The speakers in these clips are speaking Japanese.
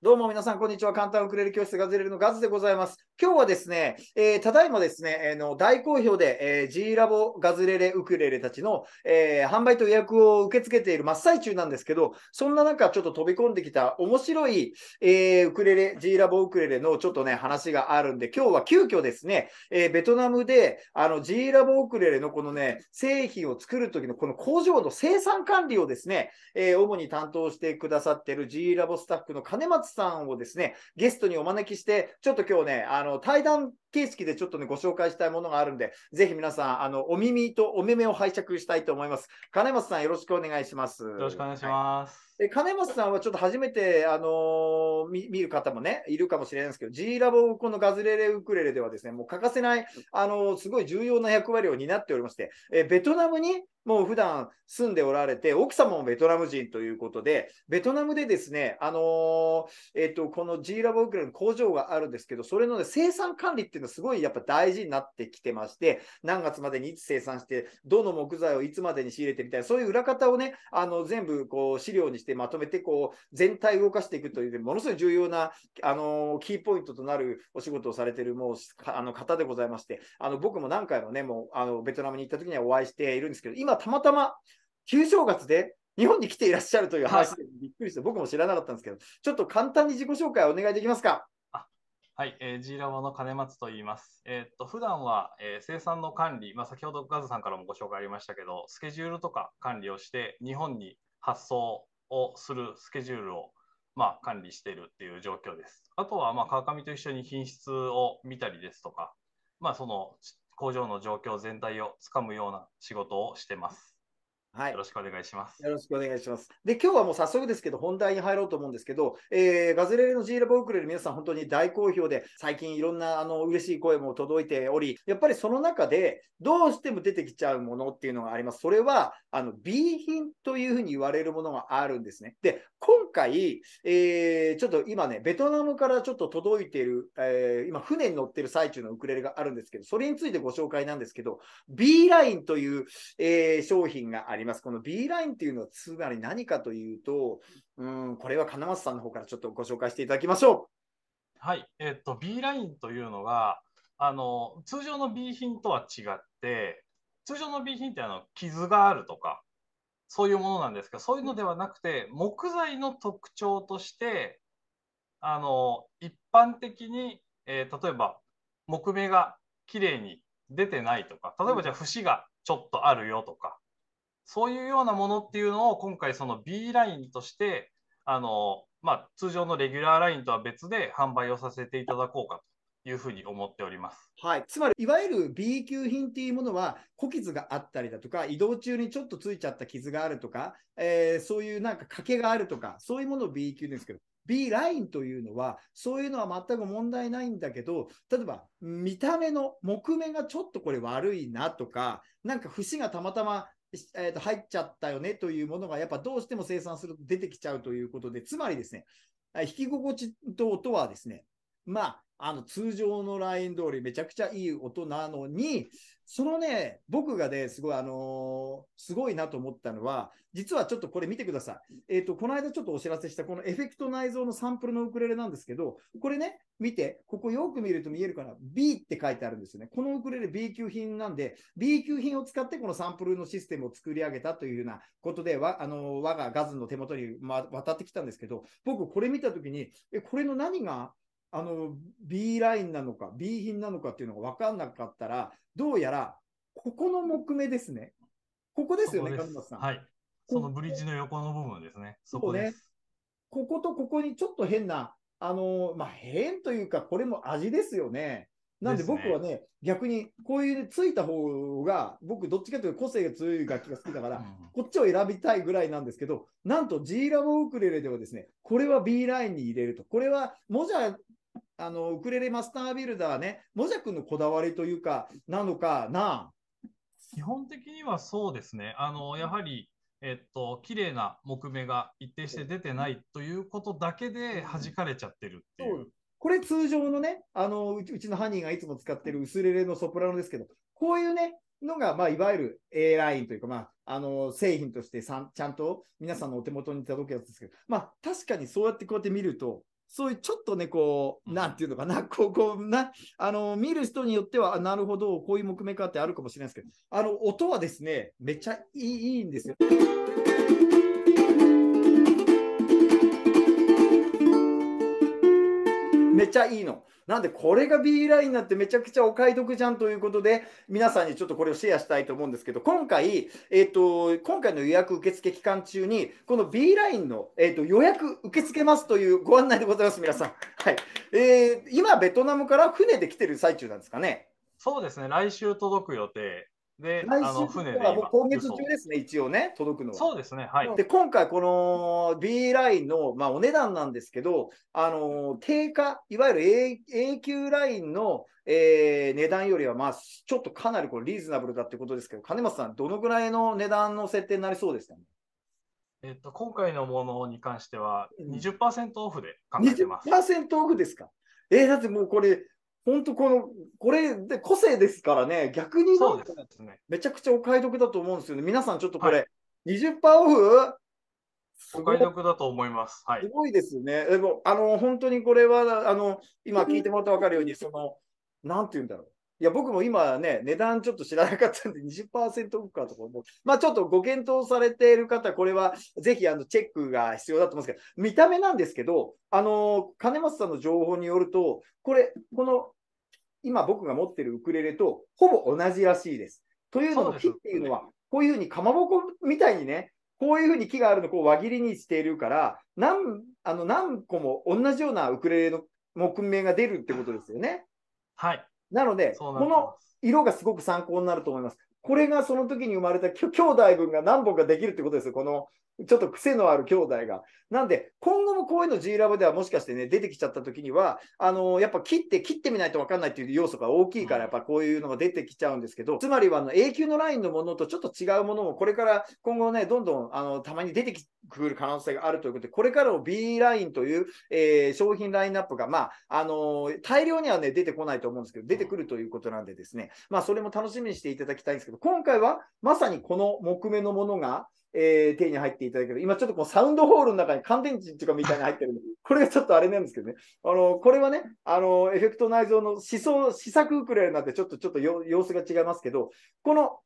どうも皆さん、こんにちは。簡単ウクレレ教室ガズレレのガズでございます。今日はですね、えー、ただいまですね、えー、の大好評で、えー、G ラボガズレレウクレレたちの、えー、販売と予約を受け付けている真っ最中なんですけど、そんな中、ちょっと飛び込んできた面白い、えー、ウクレレ、G ラボウクレレのちょっとね、話があるんで、今日は急遽ですね、えー、ベトナムであの G ラボウクレレのこのね、製品を作る時のこの工場の生産管理をですね、えー、主に担当してくださっている G ラボスタッフの金松さんをですね、ゲストにお招きして、ちょっと今日ね、あの、対談形式でちょっとね、ご紹介したいものがあるんで、ぜひ皆さん、あの、お耳とお目目を拝借したいと思います。金松さん、よろしくお願いします。よろしくお願いします。はい金本さんはちょっと初めて、あのー、見る方もね、いるかもしれないんですけど、G ラボ、このガズレレウクレレではですね、もう欠かせない、あのー、すごい重要な役割を担っておりまして、えベトナムにもう普段住んでおられて、奥様もベトナム人ということで、ベトナムでですね、あのー、えっ、と、この G ラボウクレレの工場があるんですけど、それの、ね、生産管理っていうのはすごいやっぱ大事になってきてまして、何月までにいつ生産して、どの木材をいつまでに仕入れてみたいな、そういう裏方をね、あの、全部こう資料にして、してまとめてこう全体を動かしていくというものすごい重要なあのキーポイントとなるお仕事をされているもうあの方でございましてあの僕も何回もねもうあのベトナムに行った時にはお会いしているんですけど今たまたま旧正月で日本に来ていらっしゃるという話でびっくりして、はい、僕も知らなかったんですけどちょっと簡単に自己紹介をお願いできますか。はい、えー、G ラボの金松と言います。えー、っと普段は、えー、生産の管理、まあ、先ほどガズさんからもご紹介ありましたけど、スケジュールとか管理をして、日本に発送、をするスケジュールを、まあ、管理しているっていう状況です。あとは、まあ、川上と一緒に品質を見たりですとか、まあ、その工場の状況全体をつかむような仕事をしてます。はい、よろしくお願いします。よろしくお願いします。で、今日はもう早速ですけど、本題に入ろうと思うんですけど、えー、ガズレレの G ラボウクレル、皆さん本当に大好評で、最近いろんなあの嬉しい声も届いており、やっぱりその中で、どうしても出てきちゃうものっていうのがあります。それは、あの、B 品というふうに言われるものがあるんですね。で、今回、えー、ちょっと今ね、ベトナムからちょっと届いている、えー、今船に乗ってる最中のウクレレがあるんですけど、それについてご紹介なんですけど、B ラインという、えー、商品があります。この B ラインっていうのはつまり何かというと、うん、これは金松さんの方からちょっとご紹介していただきましょう。はい、えっと、B ラインというのは、あの、通常の B 品とは違って、通常の B 品ってあの、傷があるとか、そういうものなんですが、そういうのではなくて、木材の特徴として、あの、一般的に、えー、例えば、木目が綺麗に出てないとか、例えばじゃあ節がちょっとあるよとか、そういうようなものっていうのを今回その B ラインとして、あの、まあ、通常のレギュラーラインとは別で販売をさせていただこうかと。いうふうに思っております。はい。つまり、いわゆる B 級品っていうものは、小傷があったりだとか、移動中にちょっとついちゃった傷があるとか、えー、そういうなんか欠けがあるとか、そういうものを B 級ですけど、B ラインというのは、そういうのは全く問題ないんだけど、例えば、見た目の木目がちょっとこれ悪いなとか、なんか節がたまたまえー、と入っちゃったよねというものがやっぱどうしても生産すると出てきちゃうということで、つまりですね、引き心地等とはですね、まあ、あの通常のライン通りめちゃくちゃいい音なのに、そのね、僕がね、すごい、あのー、すごいなと思ったのは、実はちょっとこれ見てください。えっ、ー、と、この間ちょっとお知らせした、このエフェクト内蔵のサンプルのウクレレなんですけど、これね、見て、ここよく見ると見えるかな、B って書いてあるんですよね。このウクレレ B 級品なんで、B 級品を使ってこのサンプルのシステムを作り上げたというようなことで、わあのー、我がガズンの手元に、ま、渡ってきたんですけど、僕これ見たときに、え、これの何があの B ラインなのか B 品なのかっていうのが分かんなかったら、どうやらここの木目ですね。ここですよね、金本さん。はい。そのブリッジの横の部分ですね。そこです。こことここにちょっと変な、あのまあ、変というか、これも味ですよね。なんで僕はね、ね逆にこういうついた方が、僕、どっちかというと個性が強い楽器が好きだから、こっちを選びたいぐらいなんですけど、なんと G ラボウクレレではですね、これは B ラインに入れると、これは、もじゃあの、ウクレレマスタービルダーね、モジャ君のこだわりというか、なのかな基本的にはそうですね。あの、やはり、えっと、綺麗な木目が一定して出てないということだけで弾かれちゃってるっていう。これ通常のね、あの、うちうちのハニーがいつも使ってる薄レレのソプラノですけど、こういうね、のが、まあ、いわゆる A ラインというか、まあ、あの、製品としてさんちゃんと皆さんのお手元に届くやつですけど、まあ、確かにそうやってこうやって見ると、そういうちょっとね、こう、なんていうのかな、こう、こうな、あの、見る人によっては、あなるほど、こういう木目かってあるかもしれないですけど、あの、音はですね、めっちゃいいいいんですよ。めっちゃいいの。なんでこれが B ラインなんてめちゃくちゃお買い得じゃんということで、皆さんにちょっとこれをシェアしたいと思うんですけど、今回、えっ、ー、と、今回の予約受付期間中に、この B ラインの、えっ、ー、と、予約受け付けますというご案内でございます、皆さん。はい。えー、今、ベトナムから船で来てる最中なんですかね。そうですね、来週届く予定で、来週船でも今月中ですね、一応ね、届くのは。そうですね、はい。で、今回、この B ラインの、まあ、お値段なんですけど、あの定価、いわゆる A, A 級ラインの、えー、値段よりは、まあ、ちょっとかなりこれリーズナブルだってことですけど、金松さん、どのぐらいの値段の設定になりそうですかね。えっと、今回のものに関しては20%オフで考えてます。20%オフですかえー、だってもうこれ、本当この、これで個性ですからね、逆にですね。めちゃくちゃお買い得だと思うんですよね。皆さんちょっとこれ、はい、20%オフお買い得だと思います。はい、すごいですね。でも、あの、本当にこれは、あの、今聞いてもらって分かるように、その、なんて言うんだろう。いや、僕も今ね、値段ちょっと知らなかったんで20、オフかと思う。まあ、ちょっとご検討されている方、これはぜひあのチェックが必要だと思うんですけど、見た目なんですけど、あの金松さんの情報によると、これ、この今僕が持ってるウクレレとほぼ同じらしいです。というのも木っていうのは、こういうふうにかまぼこみたいにね、こういうふうに木があるのを輪切りにしているから、何あの何個も同じようなウクレレの木目が出るってことですよね。はい。なので、この色がすごく参考になると思います。これがその時に生まれた兄弟分が何本かできるってことですよ、このちょっと癖のある兄弟が。なんで、今後もこういうの G ラブではもしかしてね、出てきちゃった時には、あのー、やっぱ切って、切ってみないと分かんないっていう要素が大きいから、やっぱこういうのが出てきちゃうんですけど、つまりはあの永久のラインのものとちょっと違うものも、これから今後ね、どんどんあのたまに出てくる可能性があるということで、これからの B ラインという、えー、商品ラインナップが、まあ、あのー、大量にはね、出てこないと思うんですけど、出てくるということなんでですね、まあ、それも楽しみにしていただきたいんですけど、今回はまさにこの木目のものが、えー、手に入っていただける。今ちょっとこうサウンドホールの中に乾電池っていうかみたいに入ってるんで、これがちょっとあれなんですけどね。あの、これはね、あの、エフェクト内蔵の思想、試作ウクレレなんてちょっとちょっと様子が違いますけど、この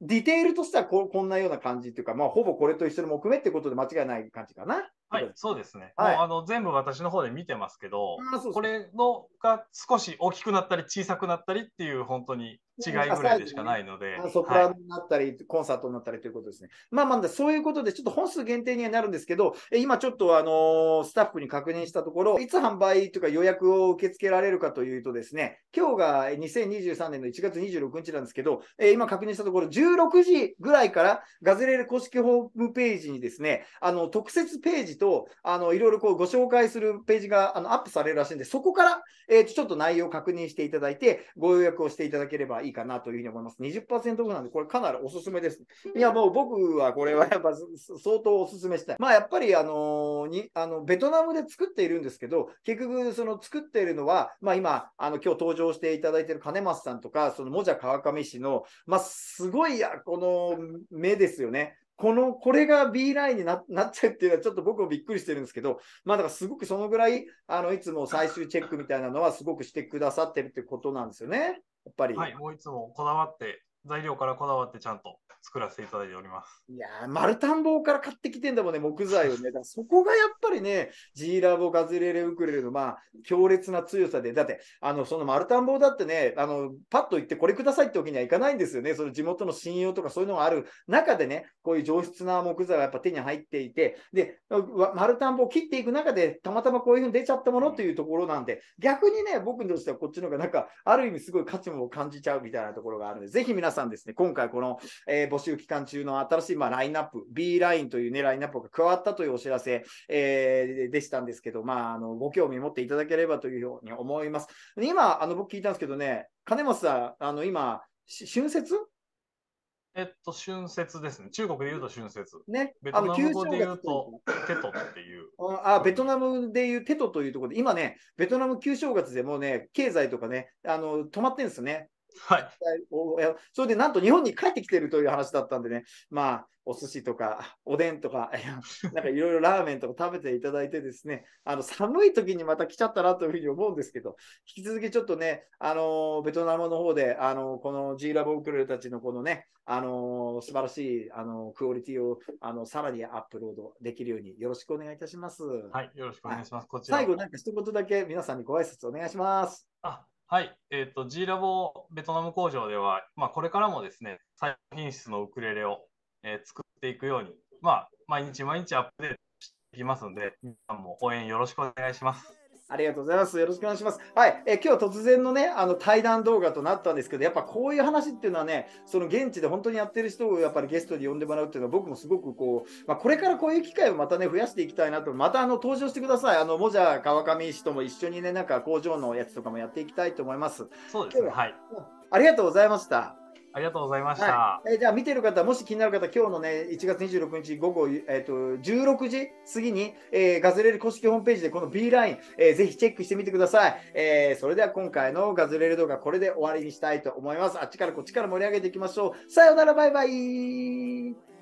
ディテールとしてはここんなような感じっていうか、まあほぼこれと一緒の木目ってことで間違いない感じかな。はい、そうですね。はい、もうあの全部私の方で見てますけど、これのが少し大きくなったり小さくなったりっていう本当に違いぐらいでしかないので。ね、ソプラノになったり、はい、コンサートになったりということですね。まあまあ、そういうことで、ちょっと本数限定にはなるんですけど、今ちょっとあのスタッフに確認したところ、いつ販売とか予約を受け付けられるかというとですね、今日が2023年の1月26日なんですけど、今確認したところ、16時ぐらいからガズレレ公式ホームページにですね、あの特設ページとと、あのいろいろこうご紹介するページがあのアップされるらしいんで、そこから、えー、ちょっと内容を確認していただいて、ご予約をしていただければいいかなというふうに思います。20%オフなんで、これかなりおすすめです。いや、もう僕はこれはやっぱ相当おすすめしたい。まあ、やっぱり、あのにあのベトナムで作っているんですけど、結局、その作っているのは、まあ、今、あの今日登場していただいている金松さんとか、そのもじゃ川上市の、まあ、すごいこの目ですよね。この、これが B ラインにな なっちゃうっていうのはちょっと僕もびっくりしてるんですけど、まあだからすごくそのぐらい、あの、いつも最終チェックみたいなのはすごくしてくださってるってことなんですよね。やっぱり。はい、もういつもこだわって材料からこだわってちゃんと作らせていただいております。いやー、丸田んぼから買ってきてんだもんね、木材をね。だそこがやっぱりね、ジーラボ、ガズレレ、ウクレレの、まあ、強烈な強さで、だって、あの、その丸田んぼだってね、あの、パッと言ってこれくださいってわけにはいかないんですよね。その地元の信用とかそういうのがある中でね、こういう上質な木材がやっぱ手に入っていて、で、丸田んぼを切っていく中で、たまたまこういうふうに出ちゃったものというところなんで、逆にね、僕としてはこっちの方がなんか、ある意味すごい価値も感じちゃうみたいなところがあるんで、ぜひ皆さんさんですね、今回この、えー、募集期間中の新しい、まあ、ラインナップ、B ラインという、ね、ラインナップが加わったというお知らせ、えー、でしたんですけど、まあ、あのご興味持っていただければというように思います。今、あの僕聞いたんですけどね、金本さん、あの今、春節えっと、春節ですね。中国で言うと春節。ね。ベトナム語で言うと、テトっていう。あ、ベトナムで言うテトというところで、今ね、ベトナム旧正月でもうね、経済とかね、あの、止まってんですね。はい、それでなんと日本に帰ってきてるという話だったんでね、まあ、お寿司とかおでんとか、なんかいろいろラーメンとか食べていただいてですね、あの寒い時にまた来ちゃったなというふうに思うんですけど、引き続きちょっとね、あのベトナムの方で、あのこの G ラボクレーたちのこのね、あの素晴らしいあのクオリティをあのさらにアップロードできるようによろしくお願いいたします。はい、よろしくお願いします。こちら最後、なんか一言だけ皆さんにご挨拶お願いします。あはい、えーと、G ラボベトナム工場では、まあ、これからもですね、再品質のウクレレを、えー、作っていくように、まあ、毎日毎日アップデートしていきますので、皆さんも応援よろしくお願いします。。ありがとうございます。よろしくお願いします。はい、え今日突然のね、あの対談動画となったんですけど、やっぱこういう話っていうのはね、その現地で本当にやってる人をやっぱりゲストに呼んでもらうっていうのは僕もすごくこう、まあ、これからこういう機会をまたね増やしていきたいなと、またあの登場してください。あのもじゃ川上氏とも一緒にねなんか工場のやつとかもやっていきたいと思います。そうですね。はい。ありがとうございました。ありがとうございました。はい、えー、じゃあ見てる方、もし気になる方、今日のね、1月26日午後、えっ、ー、と、16時過ぎに、えー、ガズレール公式ホームページでこの B ライン、えー、ぜひチェックしてみてください。えー、それでは今回のガズレール動画、これで終わりにしたいと思います。あっちからこっちから盛り上げていきましょう。さようなら、バイバイ。